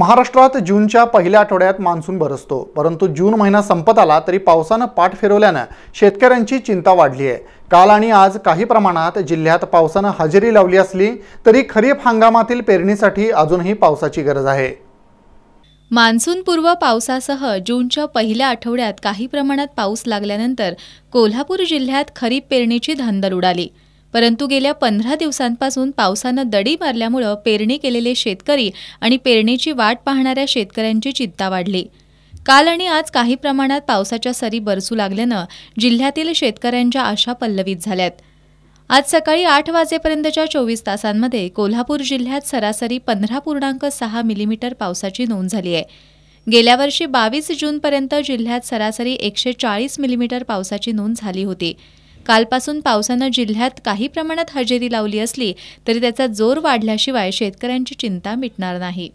महाराष्ट्रात जूनच्या पहिल्या आठवड्यात मान्सून बरसतो परंतु जून महिना संपत आला तरी पावसानं पाठ फिरवल्यानं शेतकऱ्यांची चिंता वाढली आहे काल आणि आज काही प्रमाणात जिल्ह्यात पावसानं हजेरी लावली असली तरी खरीप हंगामातील पेरणीसाठी अजूनही पावसाची गरज आहे मान्सूनपूर्व पावसासह जूनच्या पहिल्या आठवड्यात काही प्रमाणात पाऊस लागल्यानंतर कोल्हापूर जिल्ह्यात खरीप पेरणीची धांदल उडाली परंतु गेल्या पंधरा दिवसांपासून पावसानं दडी मारल्यामुळं पेरणी केलेले शेतकरी आणि पेरणीची वाट पाहणाऱ्या शेतकऱ्यांची चिंता वाढली काल आणि आज काही प्रमाणात पावसाच्या सरी बरसू लागल्यानं जिल्ह्यातील शेतकऱ्यांच्या आशा पल्लवित झाल्यात आज सकाळी आठ वाजेपर्यंतच्या चोवीस तासांमध्ये कोल्हापूर जिल्ह्यात सरासरी पंधरा पूर्णांक सहा मिलीमीटर पावसाची नोंद झाली आहे गेल्या वर्षी बावीस जूनपर्यंत जिल्ह्यात सरासरी एकशे चाळीस मिलीमीटर पावसाची नोंद झाली होती कालपासून पावसानं जिल्ह्यात काही प्रमाणात हजेरी लावली असली तरी त्याचा जोर वाढल्याशिवाय शेतकऱ्यांची चिंता मिटणार नाही